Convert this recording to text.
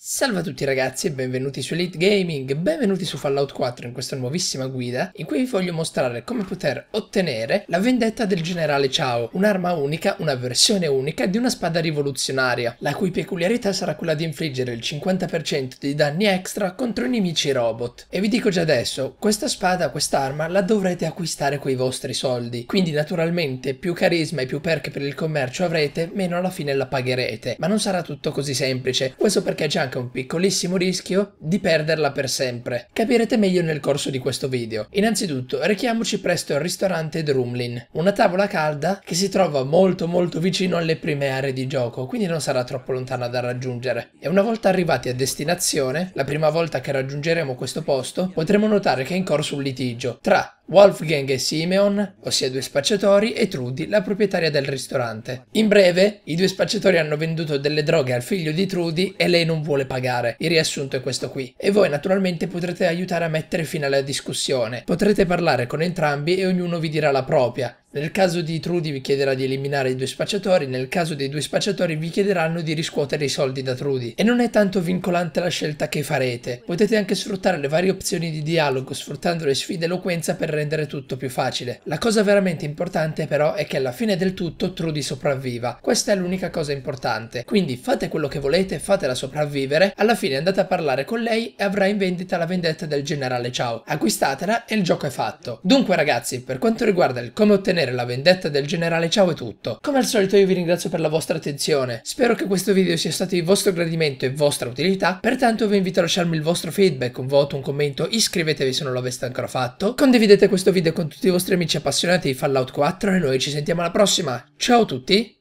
Salve a tutti ragazzi e benvenuti su Elite Gaming, benvenuti su Fallout 4 in questa nuovissima guida in cui vi voglio mostrare come poter ottenere la vendetta del generale Chao, un'arma unica, una versione unica di una spada rivoluzionaria, la cui peculiarità sarà quella di infliggere il 50% di danni extra contro i nemici robot. E vi dico già adesso, questa spada, quest'arma la dovrete acquistare coi vostri soldi, quindi naturalmente più carisma e più perk per il commercio avrete, meno alla fine la pagherete, ma non sarà tutto così semplice, questo perché c'è anche un piccolissimo rischio di perderla per sempre. Capirete meglio nel corso di questo video. Innanzitutto rechiamoci presto al ristorante Drumlin, una tavola calda che si trova molto molto vicino alle prime aree di gioco, quindi non sarà troppo lontana da raggiungere. E una volta arrivati a destinazione, la prima volta che raggiungeremo questo posto, potremo notare che è in corso un litigio tra Wolfgang e Simeon, ossia due spacciatori, e Trudy, la proprietaria del ristorante. In breve, i due spacciatori hanno venduto delle droghe al figlio di Trudy e lei non vuole pagare. Il riassunto è questo qui. E voi naturalmente potrete aiutare a mettere fine alla discussione. Potrete parlare con entrambi e ognuno vi dirà la propria. Nel caso di Trudy vi chiederà di eliminare i due spacciatori, nel caso dei due spacciatori vi chiederanno di riscuotere i soldi da Trudy. E non è tanto vincolante la scelta che farete, potete anche sfruttare le varie opzioni di dialogo sfruttando le sfide eloquenza per rendere tutto più facile. La cosa veramente importante però è che alla fine del tutto Trudy sopravviva, questa è l'unica cosa importante, quindi fate quello che volete, fatela sopravvivere, alla fine andate a parlare con lei e avrà in vendita la vendetta del generale Ciao. Acquistatela e il gioco è fatto. Dunque ragazzi, per quanto riguarda il come ottenere ottenere la vendetta del generale Ciao è tutto. Come al solito io vi ringrazio per la vostra attenzione, spero che questo video sia stato di vostro gradimento e vostra utilità, pertanto vi invito a lasciarmi il vostro feedback, un voto, un commento, iscrivetevi se non l'aveste ancora fatto, condividete questo video con tutti i vostri amici appassionati di Fallout 4 e noi ci sentiamo alla prossima, ciao a tutti!